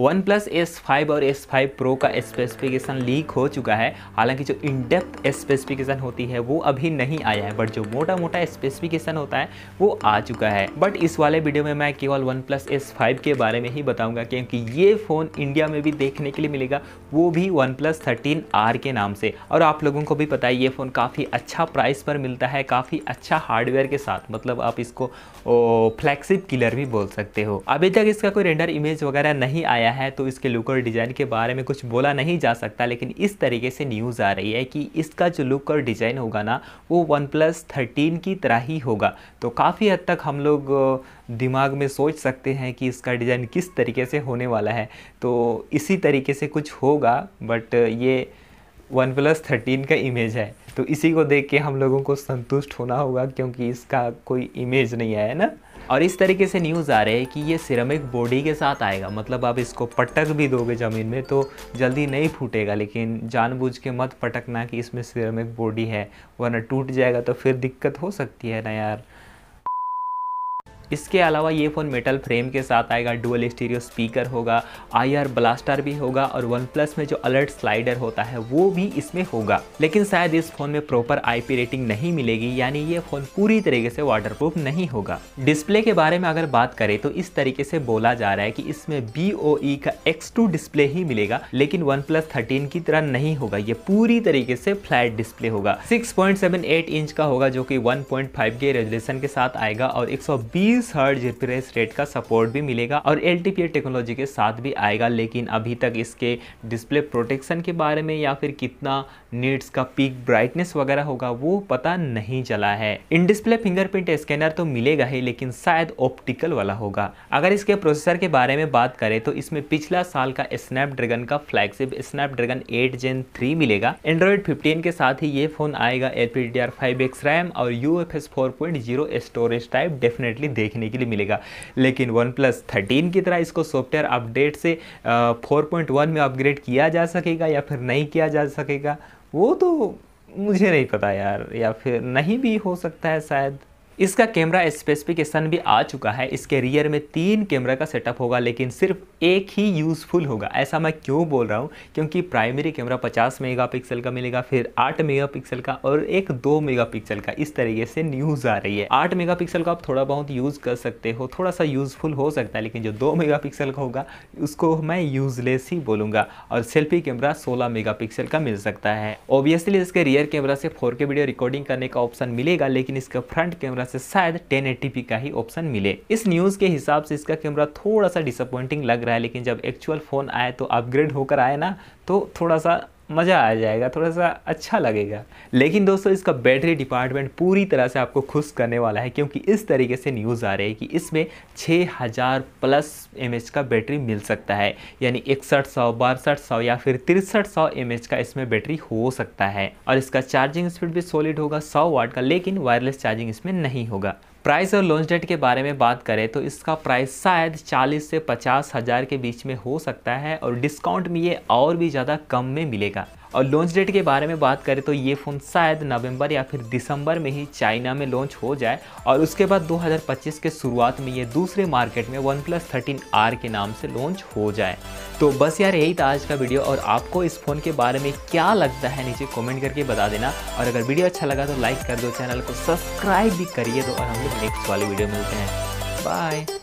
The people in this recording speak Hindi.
वन प्लस एस फाइव और एस फाइव प्रो का स्पेसिफिकेशन लीक हो चुका है हालांकि जो इनडेप्थ स्पेसिफिकेशन होती है वो अभी नहीं आया है बट जो मोटा मोटा स्पेसिफिकेशन होता है वो आ चुका है बट इस वाले वीडियो में मैं केवल वन प्लस एस फाइव के बारे में ही बताऊंगा क्योंकि ये फ़ोन इंडिया में भी देखने के लिए मिलेगा वो भी वन प्लस थर्टीन आर के नाम से और आप लोगों को भी पता है ये फ़ोन काफ़ी अच्छा प्राइस पर मिलता है काफ़ी अच्छा हार्डवेयर के साथ मतलब आप इसको फ्लैक्सिप किलर भी बोल सकते हो अभी तक इसका कोई रेंडर इमेज वगैरह नहीं आया आया है तो इसके लुक और डिज़ाइन के बारे में कुछ बोला नहीं जा सकता लेकिन इस तरीके से न्यूज़ आ रही है कि इसका जो लुक और डिज़ाइन होगा ना वो वन प्लस थर्टीन की तरह ही होगा तो काफ़ी हद तक हम लोग दिमाग में सोच सकते हैं कि इसका डिज़ाइन किस तरीके से होने वाला है तो इसी तरीके से कुछ होगा बट ये वन प्लस थर्टीन का इमेज है तो इसी को देख के हम लोगों को संतुष्ट होना होगा क्योंकि इसका कोई इमेज नहीं आया ना और इस तरीके से न्यूज़ आ रहे हैं कि ये सिरेमिक बॉडी के साथ आएगा मतलब आप इसको पटक भी दोगे ज़मीन में तो जल्दी नहीं फूटेगा लेकिन जानबूझ के मत पटकना कि इसमें सिरेमिक बॉडी है वरना टूट जाएगा तो फिर दिक्कत हो सकती है ना यार इसके अलावा ये फ़ोन मेटल फ्रेम के साथ आएगा डुअल स्टीरियो स्पीकर होगा आईआर ब्लास्टर भी होगा और वन प्लस में जो अलर्ट स्लाइडर होता है वो भी इसमें होगा लेकिन शायद इस फोन में प्रॉपर आईपी रेटिंग नहीं मिलेगी यानी ये फोन पूरी तरीके से वाटर नहीं होगा डिस्प्ले के बारे में अगर बात करें तो इस तरीके से बोला जा रहा है कि इसमें बी e का एक्स डिस्प्ले ही मिलेगा लेकिन वन प्लस थर्टीन की तरह नहीं होगा ये पूरी तरीके से फ्लैट डिस्प्ले होगा सिक्स इंच का होगा जो कि वन के रेजुलेशन के साथ आएगा और एक तीस हर्ज रिफ्रेश रेट का सपोर्ट भी मिलेगा और एल टेक्नोलॉजी के साथ भी आएगा लेकिन अभी तक इसके डिस्प्ले प्रोटेक्शन के बारे में या फिर कितना नीड्स का पीक ब्राइटनेस वगैरह होगा वो पता नहीं चला है इन डिस्प्ले फिंगरप्रिंट स्कैनर तो मिलेगा ही लेकिन शायद ऑप्टिकल वाला होगा अगर इसके प्रोसेसर के बारे में बात करें तो इसमें पिछला साल का स्नैपड्रैगन का फ्लैगशिप स्नैपड्रैगन 8 जेन 3 मिलेगा एंड्रॉइड 15 के साथ ही ये फोन आएगा एल पी रैम और U F storage type definitely देख देखने के लिए मिलेगा लेकिन वन प्लस थर्टीन की तरह इसको सॉफ्टवेयर अपडेट से फोर पॉइंट वन में अपग्रेड किया जा सकेगा या फिर नहीं किया जा सकेगा वो तो मुझे नहीं पता यार या फिर नहीं भी हो सकता है शायद इसका कैमरा स्पेसिफिकेशन भी आ चुका है इसके रियर में तीन कैमरा का सेटअप होगा लेकिन सिर्फ एक ही यूज़फुल होगा ऐसा मैं क्यों बोल रहा हूँ क्योंकि प्राइमरी कैमरा 50 मेगापिक्सल का मिलेगा फिर 8 मेगापिक्सल का और एक 2 मेगापिक्सल का इस तरीके से न्यूज़ आ रही है 8 मेगापिक्सल का आप थोड़ा बहुत यूज़ कर सकते हो थोड़ा सा यूज़फुल हो सकता है लेकिन जो दो मेगा का होगा उसको मैं यूज़लेस ही बोलूँगा और सेल्फी कैमरा सोलह मेगा का मिल सकता है ओबियसली इसके रियर कैमरा से फोर वीडियो रिकॉर्डिंग करने का ऑप्शन मिलेगा लेकिन इसका फ्रंट कैमरा से शायद 1080p का ही ऑप्शन मिले इस न्यूज़ के हिसाब से इसका कैमरा थोड़ा सा डिसअपॉइंटिंग लग रहा है लेकिन जब एक्चुअल फ़ोन आए तो अपग्रेड होकर आए ना तो थोड़ा सा मज़ा आ जाएगा थोड़ा सा अच्छा लगेगा लेकिन दोस्तों इसका बैटरी डिपार्टमेंट पूरी तरह से आपको खुश करने वाला है क्योंकि इस तरीके से न्यूज़ आ रही है कि इसमें 6000 प्लस एम का बैटरी मिल सकता है यानी इकसठ सौ बासठ सौ या फिर तिरसठ सौ एम का इसमें बैटरी हो सकता है और इसका चार्जिंग स्पीड भी सॉलिड होगा सौ वाट का लेकिन वायरलेस चार्जिंग इसमें नहीं होगा प्राइस और लॉन्च डेट के बारे में बात करें तो इसका प्राइस शायद 40 से पचास हज़ार के बीच में हो सकता है और डिस्काउंट में ये और भी ज़्यादा कम में मिलेगा और लॉन्च डेट के बारे में बात करें तो ये फ़ोन शायद नवंबर या फिर दिसंबर में ही चाइना में लॉन्च हो जाए और उसके बाद 2025 के शुरुआत में ये दूसरे मार्केट में वन प्लस थर्टीन आर के नाम से लॉन्च हो जाए तो बस यार यही था आज का वीडियो और आपको इस फ़ोन के बारे में क्या लगता है नीचे कॉमेंट करके बता देना और अगर वीडियो अच्छा लगा तो लाइक कर दो चैनल को सब्सक्राइब भी करिए तो और हम लोग नेक्स्ट वाले वीडियो मिलते हैं बाय